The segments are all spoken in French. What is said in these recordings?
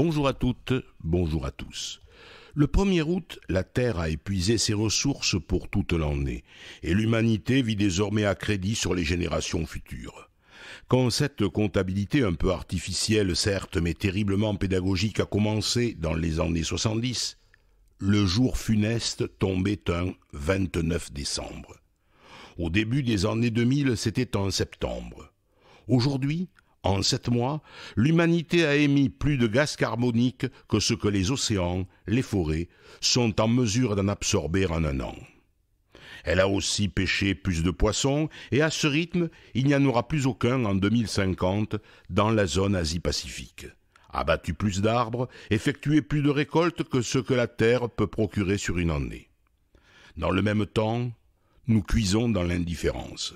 Bonjour à toutes, bonjour à tous. Le 1er août, la Terre a épuisé ses ressources pour toute l'année, et l'humanité vit désormais à crédit sur les générations futures. Quand cette comptabilité un peu artificielle, certes, mais terriblement pédagogique a commencé dans les années 70, le jour funeste tombait un 29 décembre. Au début des années 2000, c'était en septembre. Aujourd'hui, en sept mois, l'humanité a émis plus de gaz carbonique que ce que les océans, les forêts, sont en mesure d'en absorber en un an. Elle a aussi pêché plus de poissons, et à ce rythme, il n'y en aura plus aucun en 2050 dans la zone Asie-Pacifique. Abattu plus d'arbres, effectué plus de récoltes que ce que la Terre peut procurer sur une année. Dans le même temps, nous cuisons dans l'indifférence.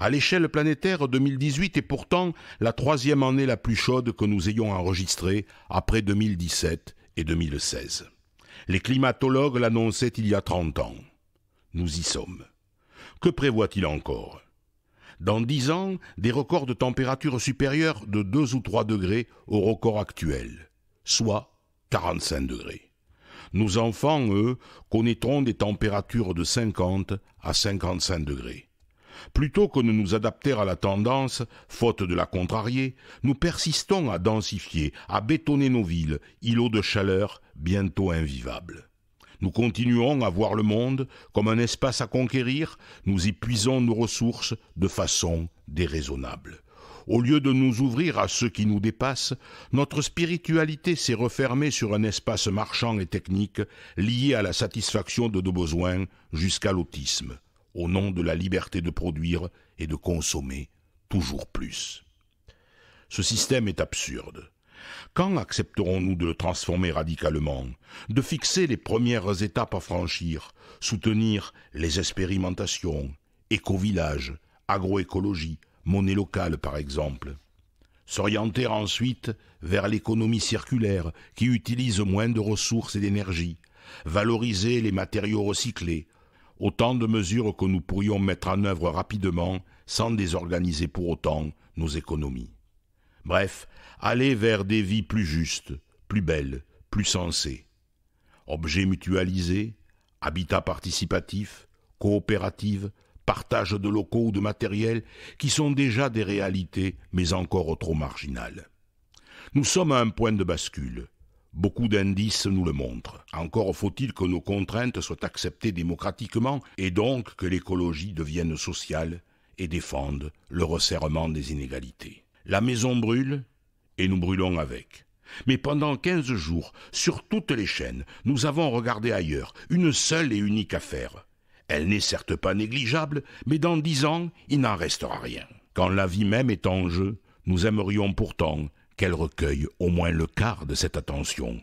À l'échelle planétaire, 2018 est pourtant la troisième année la plus chaude que nous ayons enregistrée après 2017 et 2016. Les climatologues l'annonçaient il y a 30 ans. Nous y sommes. Que prévoit-il encore Dans 10 ans, des records de température supérieurs de 2 ou 3 degrés au record actuel, soit 45 degrés. Nos enfants, eux, connaîtront des températures de 50 à 55 degrés. Plutôt que de nous adapter à la tendance, faute de la contrarier, nous persistons à densifier, à bétonner nos villes, îlots de chaleur bientôt invivables. Nous continuons à voir le monde comme un espace à conquérir, nous y puisons nos ressources de façon déraisonnable. Au lieu de nous ouvrir à ceux qui nous dépassent, notre spiritualité s'est refermée sur un espace marchand et technique lié à la satisfaction de nos besoins jusqu'à l'autisme au nom de la liberté de produire et de consommer toujours plus. Ce système est absurde. Quand accepterons-nous de le transformer radicalement, de fixer les premières étapes à franchir, soutenir les expérimentations, éco-village, agroécologie, monnaie locale par exemple S'orienter ensuite vers l'économie circulaire qui utilise moins de ressources et d'énergie, valoriser les matériaux recyclés, autant de mesures que nous pourrions mettre en œuvre rapidement sans désorganiser pour autant nos économies. Bref, aller vers des vies plus justes, plus belles, plus sensées. Objets mutualisés, habitats participatifs, coopératives, partage de locaux ou de matériel, qui sont déjà des réalités, mais encore trop marginales. Nous sommes à un point de bascule, Beaucoup d'indices nous le montrent. Encore faut-il que nos contraintes soient acceptées démocratiquement et donc que l'écologie devienne sociale et défende le resserrement des inégalités. La maison brûle et nous brûlons avec. Mais pendant quinze jours, sur toutes les chaînes, nous avons regardé ailleurs une seule et unique affaire. Elle n'est certes pas négligeable, mais dans dix ans, il n'en restera rien. Quand la vie même est en jeu, nous aimerions pourtant qu'elle recueille au moins le quart de cette attention.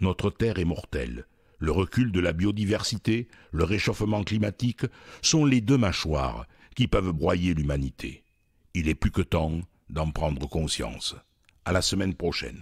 Notre Terre est mortelle. Le recul de la biodiversité, le réchauffement climatique sont les deux mâchoires qui peuvent broyer l'humanité. Il est plus que temps d'en prendre conscience. À la semaine prochaine.